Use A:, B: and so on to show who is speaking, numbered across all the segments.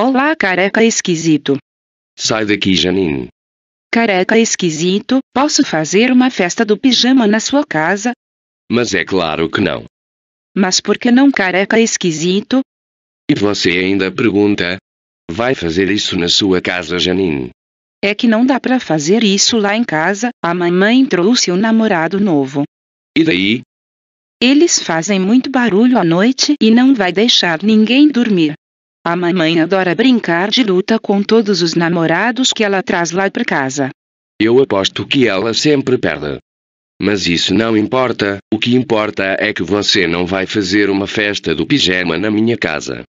A: Olá, careca
B: esquisito. Sai daqui, Janine.
A: Careca esquisito, posso fazer uma festa do pijama na sua casa?
B: Mas é claro que não.
A: Mas por que não, careca esquisito?
B: E você ainda pergunta? Vai fazer isso na sua casa, Janine?
A: É que não dá para fazer isso lá em casa, a mamãe trouxe um namorado novo. E daí? Eles fazem muito barulho à noite e não vai deixar ninguém dormir. A mamãe adora brincar de luta com todos os namorados que ela traz lá para casa.
B: Eu aposto que ela sempre perde. Mas isso não importa, o que importa é que você não vai fazer uma festa do pijama na minha casa.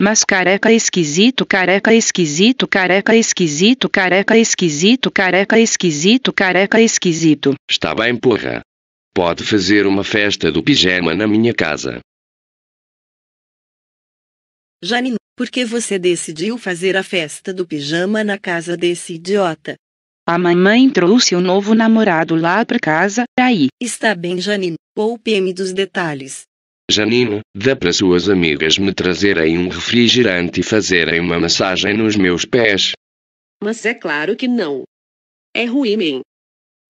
A: Mas careca esquisito, careca esquisito, careca esquisito, careca esquisito, careca esquisito, careca
B: esquisito. Está bem, porra. Pode fazer uma festa do pijama na minha casa.
A: Janine porque você decidiu fazer a festa do pijama na casa desse idiota? A mamãe trouxe o um novo namorado lá pra casa, aí. Está bem, Janine. Poupe-me dos detalhes.
B: Janine, dá para suas amigas me trazerem um refrigerante e fazerem uma massagem nos meus pés?
A: Mas é claro que não. É ruim, hein?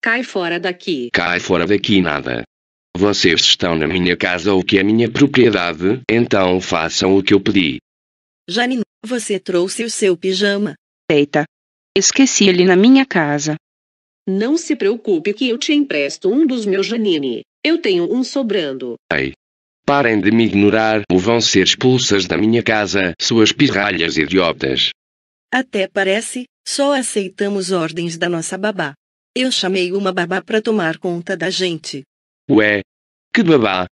A: Cai fora daqui.
B: Cai fora daqui nada. Vocês estão na minha casa ou que é minha propriedade, então façam o que eu pedi.
A: Janine, você trouxe o seu pijama? Eita. Esqueci ele na minha casa. Não se preocupe que eu te empresto um dos meus, Janine. Eu tenho um sobrando.
B: Ei. Parem de me ignorar ou vão ser expulsas da minha casa, suas pirralhas idiotas. Até parece, só aceitamos ordens da nossa babá. Eu chamei uma
A: babá para tomar conta da gente.
B: Ué? Que babá?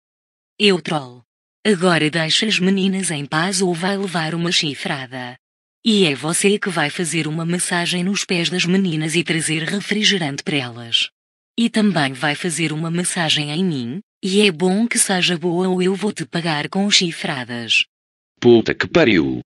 A: Eu troll. Agora deixa as meninas em paz ou vai levar uma chifrada. E é você que vai fazer uma massagem nos pés das meninas e trazer refrigerante para elas. E também vai fazer uma massagem em mim, e é bom que seja boa ou eu vou te pagar com chifradas.
B: Puta que pariu!